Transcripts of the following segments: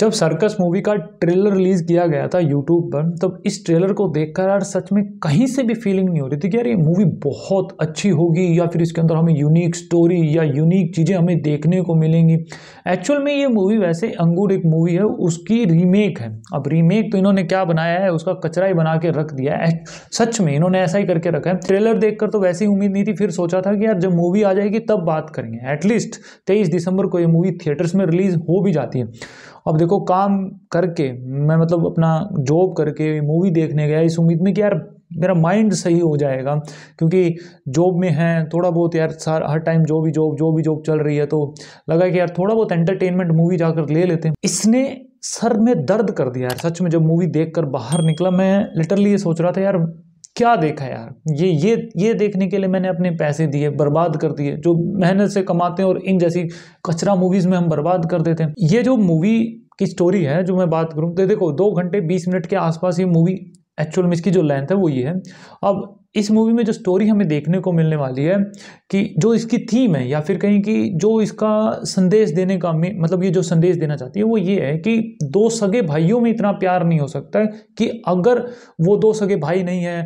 जब circus movie का trailer release किया गया था यूट्यूब पर तब इस ट्रेलर को देखकर यार सच में कहीं से भी फीलिंग नहीं हो रही थी कि यार ये मूवी बहुत अच्छी होगी या फिर इसके अंदर हमें यूनिक स्टोरी या यूनिक चीज़ें हमें देखने को मिलेंगी एक्चुअल में ये मूवी वैसे अंगूर एक मूवी है उसकी रीमेक है अब रीमेक तो इन्होंने क्या बनाया है उसका कचरा ही बना के रख दिया है सच में इन्होंने ऐसा ही करके रखा है ट्रेलर देख तो वैसे ही उम्मीद नहीं थी फिर सोचा था कि यार जब मूवी आ जाएगी तब बात करेंगे एटलीस्ट तेईस दिसंबर को ये मूवी थिएटर्स में रिलीज हो भी जाती है अब देखो काम करके मैं मतलब अपना जॉब करके मूवी देखने गया इस उम्मीद में कि यार मेरा माइंड सही हो जाएगा क्योंकि जॉब में है थोड़ा बहुत यार सार हर टाइम जो भी जॉब जो भी जॉब चल रही है तो लगा कि यार थोड़ा बहुत एंटरटेनमेंट मूवी जाकर ले लेते हैं इसने सर में दर्द कर दिया यार सच में जब मूवी देखकर बाहर निकला मैं लिटरली ये सोच रहा था यार क्या देखा यार ये ये ये देखने के लिए मैंने अपने पैसे दिए बर्बाद कर दिए जो मेहनत से कमाते हैं और इन जैसी कचरा मूवीज़ में हम बर्बाद कर देते हैं ये जो मूवी की स्टोरी है जो मैं बात करूँ तो देखो दो घंटे बीस मिनट के आसपास ये मूवी एक्चुअल में इसकी जो लेंथ है वो ये है अब इस मूवी में जो स्टोरी हमें देखने को मिलने वाली है कि जो इसकी थीम है या फिर कहीं कि जो इसका संदेश देने का मतलब ये जो संदेश देना चाहती है वो ये है कि दो सगे भाइयों में इतना प्यार नहीं हो सकता है कि अगर वो दो सगे भाई नहीं है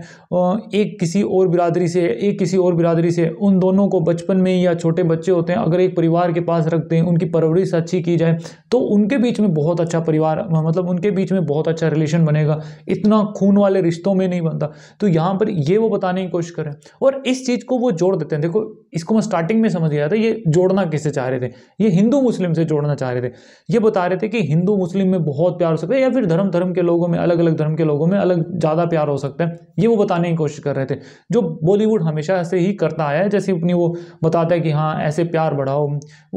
एक किसी और बिरादरी से एक किसी और बिरादरी से उन दोनों को बचपन में या छोटे बच्चे होते हैं अगर एक परिवार के पास रखते हैं उनकी परवरिश अच्छी की जाए तो उनके बीच में बहुत अच्छा परिवार मतलब उनके बीच में बहुत अच्छा रिलेशन बनेगा इतना खून वाले रिश्तों में नहीं बनता तो यहाँ पर ये वो बताने की कोशिश कर रहे हैं और इस चीज़ को वो जोड़ देते हैं देखो इसको मैं स्टार्टिंग में समझ गया था ये जोड़ना किससे चाह रहे थे ये हिंदू मुस्लिम से जोड़ना चाह रहे थे ये बता रहे थे कि हिंदू मुस्लिम में बहुत प्यार हो सकता है या फिर धर्म धर्म के लोगों में अलग अलग धर्म के लोगों में अलग ज़्यादा प्यार हो सकता है ये वो बताने की कोशिश कर रहे थे जो बॉलीवुड हमेशा ऐसे ही करता आया है जैसे अपनी वो बताता है कि हाँ ऐसे प्यार बढ़ाओ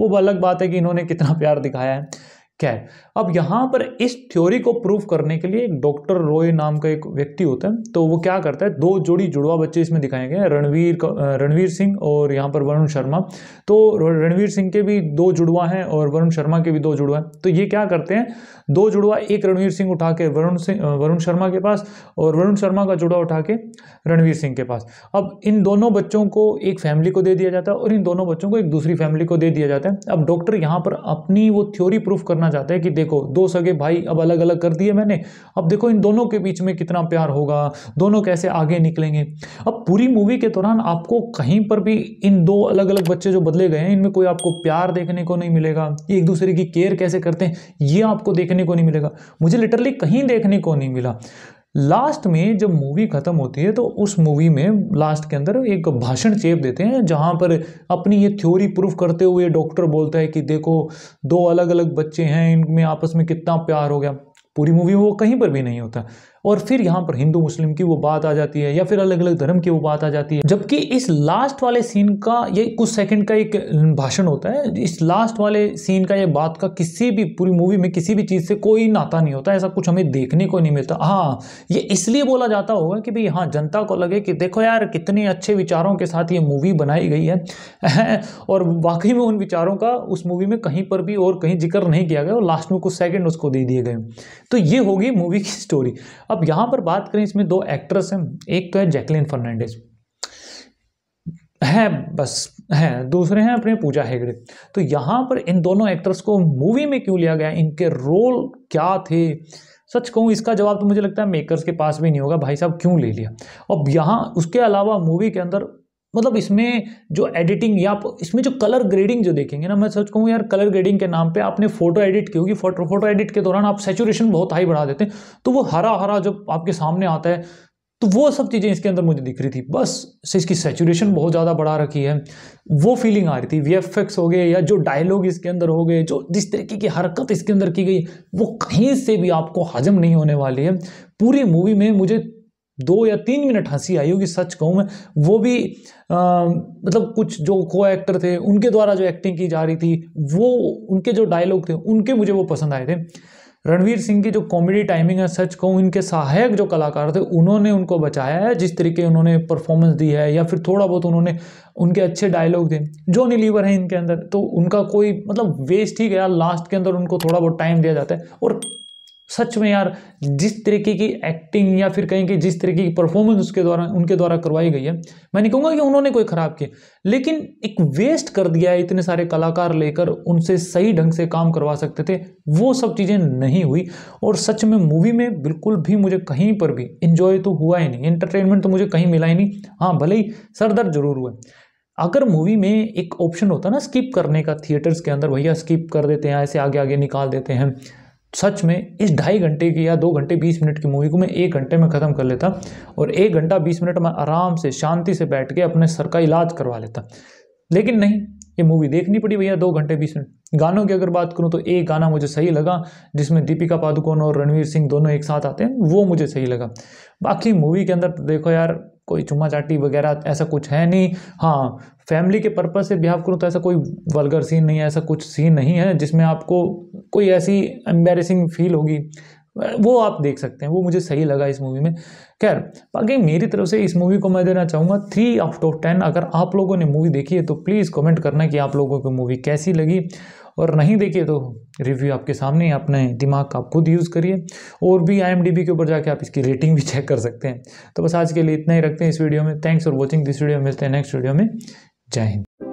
वो अलग बात है कि इन्होंने कितना प्यार दिखाया है क्या है अब यहाँ पर इस थ्योरी को प्रूव करने के लिए एक डॉक्टर रॉय नाम का एक व्यक्ति होता है तो वो क्या करता है दो जोड़ी जुड़वा बच्चे इसमें दिखाए गए रणवीर रणवीर सिंह और यहाँ पर वरुण शर्मा तो रणवीर सिंह के भी दो जुड़वा हैं और वरुण शर्मा के भी दो जुड़वा हैं तो ये क्या करते हैं दो जुड़वा एक रणवीर सिंह उठा के वरुण सिंह वरुण शर्मा के पास और वरुण शर्मा का जुड़वा उठा के रणवीर सिंह के पास अब इन दोनों बच्चों को एक फैमिली को दे दिया जाता है और इन दोनों बच्चों को एक दूसरी फैमिली को दे दिया जाता है अब डॉक्टर यहाँ पर अपनी वो थ्योरी प्रूफ करना दिखाना चाहते हैं कि देखो दो सगे भाई अब अलग अलग कर दिए मैंने अब देखो इन दोनों के बीच में कितना प्यार होगा दोनों कैसे आगे निकलेंगे अब पूरी मूवी के दौरान आपको कहीं पर भी इन दो अलग अलग बच्चे जो बदले गए हैं इनमें कोई आपको प्यार देखने को नहीं मिलेगा ये एक दूसरे की केयर कैसे करते हैं ये आपको देखने को नहीं मिलेगा मुझे लिटरली कहीं देखने को नहीं मिला लास्ट में जब मूवी ख़त्म होती है तो उस मूवी में लास्ट के अंदर एक भाषण चेप देते हैं जहाँ पर अपनी ये थ्योरी प्रूफ करते हुए डॉक्टर बोलता है कि देखो दो अलग अलग बच्चे हैं इनमें आपस में कितना प्यार हो गया पूरी मूवी वो कहीं पर भी नहीं होता और फिर यहाँ पर हिंदू मुस्लिम की वो बात आ जाती है या फिर अलग अलग धर्म की वो बात आ जाती है जबकि इस लास्ट वाले सीन का ये कुछ सेकंड का एक भाषण होता है इस लास्ट वाले सीन का ये बात का किसी भी पूरी मूवी में किसी भी चीज़ से कोई नाता नहीं होता ऐसा कुछ हमें देखने को नहीं मिलता हाँ ये इसलिए बोला जाता होगा कि भाई हाँ जनता को लगे कि देखो यार कितने अच्छे विचारों के साथ ये मूवी बनाई गई है और वाकई में उन विचारों का उस मूवी में कहीं पर भी और कहीं जिक्र नहीं किया गया और लास्ट में कुछ सेकेंड उसको दे दिए गए तो ये होगी मूवी की स्टोरी अब यहां पर बात करें इसमें दो एक्ट्रेस हैं एक तो है जैकलिन फर्नांडिस हैं बस हैं दूसरे हैं अपने पूजा हेगड़े तो यहां पर इन दोनों एक्टर्स को मूवी में क्यों लिया गया इनके रोल क्या थे सच कहूँ इसका जवाब तो मुझे लगता है मेकर्स के पास भी नहीं होगा भाई साहब क्यों ले लिया अब यहाँ उसके अलावा मूवी के अंदर मतलब इसमें जो एडिटिंग या इसमें जो कलर ग्रेडिंग जो देखेंगे ना मैं सोच कहूँ यार कलर ग्रेडिंग के नाम पे आपने फोटो एडिट की होगी फोटो फोटो एडिट के दौरान आप सेचुरेशन बहुत हाई बढ़ा देते हैं तो वो हरा हरा जब आपके सामने आता है तो वो सब चीज़ें इसके अंदर मुझे दिख रही थी बस से इसकी सेचुरेशन बहुत ज़्यादा बढ़ा रखी है वो फीलिंग आ रही थी वी हो गए या जो डायलॉग इसके अंदर हो गए जो जिस तरीके की हरकत इसके अंदर की गई वो कहीं से भी आपको हजम नहीं होने वाली है पूरी मूवी में मुझे दो या तीन मिनट हंसी आई होगी सच कहूँ मैं वो भी आ, मतलब कुछ जो को एक्टर थे उनके द्वारा जो एक्टिंग की जा रही थी वो उनके जो डायलॉग थे उनके मुझे वो पसंद आए थे रणवीर सिंह की जो कॉमेडी टाइमिंग है सच कहूँ इनके सहायक जो कलाकार थे उन्होंने उनको बचाया है जिस तरीके उन्होंने परफॉर्मेंस दी है या फिर थोड़ा बहुत उन्होंने उनके अच्छे डायलॉग थे जो निलीवर हैं इनके अंदर तो उनका कोई मतलब वेस्ट ही गया लास्ट के अंदर उनको थोड़ा बहुत टाइम दिया जाता है और सच में यार जिस तरीके की एक्टिंग या फिर कहें कि जिस तरीके की परफॉर्मेंस उसके द्वारा उनके द्वारा करवाई गई है मैं नहीं कहूँगा कि उन्होंने कोई ख़राब किया लेकिन एक वेस्ट कर दिया है इतने सारे कलाकार लेकर उनसे सही ढंग से काम करवा सकते थे वो सब चीज़ें नहीं हुई और सच में मूवी में बिल्कुल भी मुझे कहीं पर भी इंजॉय तो हुआ ही नहीं एंटरटेनमेंट तो मुझे कहीं मिला ही नहीं हाँ भले ही सर दर्द जरूर हुआ अगर मूवी में एक ऑप्शन होता ना स्किप करने का थिएटर्स के अंदर भैया स्किप कर देते हैं ऐसे आगे आगे निकाल देते हैं सच में इस ढाई घंटे की या दो घंटे बीस मिनट की मूवी को मैं एक घंटे में ख़त्म कर लेता और एक घंटा बीस मिनट में आराम से शांति से बैठ के अपने सर का इलाज करवा लेता लेकिन नहीं ये मूवी देखनी पड़ी भैया दो घंटे बीस मिनट गानों की अगर बात करूँ तो एक गाना मुझे सही लगा जिसमें दीपिका पादुकोण और रणवीर सिंह दोनों एक साथ आते हैं वो मुझे सही लगा बाकी मूवी के अंदर तो देखो यार कोई चुमा चाटी वगैरह ऐसा कुछ है नहीं हाँ फैमिली के पर्पज़ से बिहेव करूँ तो ऐसा कोई वलगर सीन नहीं है ऐसा कुछ सीन नहीं है जिसमें आपको कोई ऐसी एम्बेरसिंग फील होगी वो आप देख सकते हैं वो मुझे सही लगा इस मूवी में खैर बाकी मेरी तरफ से इस मूवी को मैं देना चाहूँगा थ्री आउट ऑफ टेन अगर आप लोगों ने मूवी देखी है तो प्लीज़ कमेंट करना कि आप लोगों को मूवी कैसी लगी और नहीं देखिए तो रिव्यू आपके सामने है अपने दिमाग का आप खुद यूज़ करिए और भी आई के ऊपर जाके आप इसकी रेटिंग भी चेक कर सकते हैं तो बस आज के लिए इतना ही रखते हैं इस वीडियो में thanks for watching this video मिलते हैं नेक्स्ट वीडियो में जय हिंद